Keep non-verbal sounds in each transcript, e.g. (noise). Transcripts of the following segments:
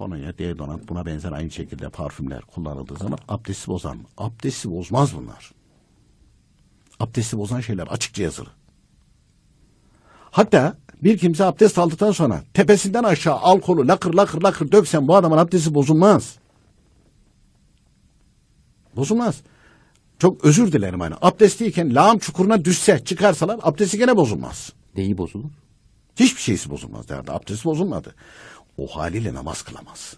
Konuya deodorant buna benzer aynı şekilde parfümler kullanıldığı zaman abdesti bozan. Abdesti bozmaz bunlar. Abdesti bozan şeyler açıkça yazılı. Hatta bir kimse abdest aldıktan sonra tepesinden aşağı alkolü lakır lakır lakır döksen bu adamın abdesti bozulmaz. Bozulmaz. Çok özür dilerim hani. Abdestliyken lağım çukuruna düşse çıkarsalar abdesti gene bozulmaz. Neyi bozulur? Hiçbir şeysi bozulmaz derdi. Abdesti bozulmadı o haliyle namaz kılamaz.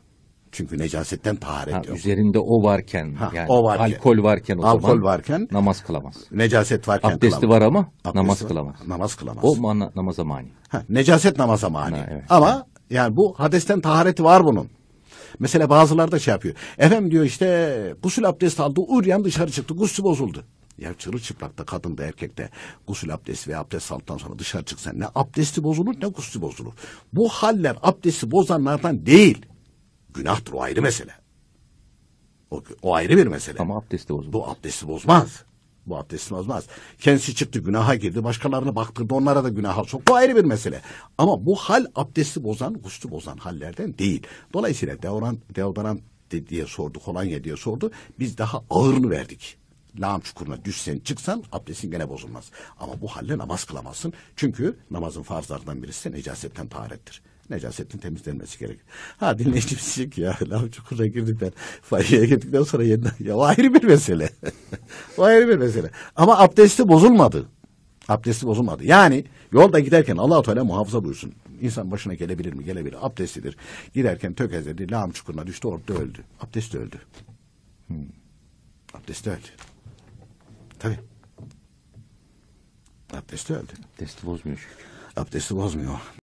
Çünkü necasetten taharet ha, yok. Üzerinde o varken, ha, yani o varken, alkol varken o alkol zaman varken, namaz kılamaz. Necaset varken Abdesti kılamaz. var ama Abdesti namaz var, kılamaz. Namaz kılamaz. O man- namaza mani. Ha, necaset namaza mani. Ha, evet, ama yani bu hadesten tahareti var bunun. Mesela bazıları da şey yapıyor. Efendim diyor işte gusül abdesti aldı, uryan dışarı çıktı, gusül bozuldu. Ya çırılçıplakta kadın da erkek de gusül abdesti ve abdest aldıktan sonra dışarı çıksan ne abdesti bozulur ne gusül bozulur. Bu haller abdesti bozanlardan değil. Günahtır o ayrı mesele. O, o ayrı bir mesele. Ama abdesti bozmaz. Bu abdesti bozmaz. Bu abdesti bozmaz. Kendisi çıktı günaha girdi. Başkalarına baktırdı onlara da günaha sok. Bu ayrı bir mesele. Ama bu hal abdesti bozan, guslü bozan hallerden değil. Dolayısıyla deodorant, deodorant diye sordu, kolonya diye sordu. Biz daha ağırını verdik lağım çukuruna düşsen çıksan abdestin gene bozulmaz. Ama bu halle namaz kılamazsın. Çünkü namazın farzlarından birisi necasetten taharettir. Necasetin temizlenmesi gerekir. Ha dinleyici diyecek ya lağım çukuruna girdik ben fahiye girdikten sonra yeniden. (laughs) Ya o ayrı bir mesele. o (laughs) ayrı bir mesele. Ama abdesti bozulmadı. Abdesti bozulmadı. Yani yolda giderken allah Teala muhafaza buyursun. İnsan başına gelebilir mi? Gelebilir. Abdestidir. Giderken tökezledi. Lağım çukuruna düştü. Orada öldü. Abdest öldü. Hmm. Abdest öldü. Tabii. Abdesti öldü. Abdesti bozmuyor çünkü. Abdesti bozmuyor.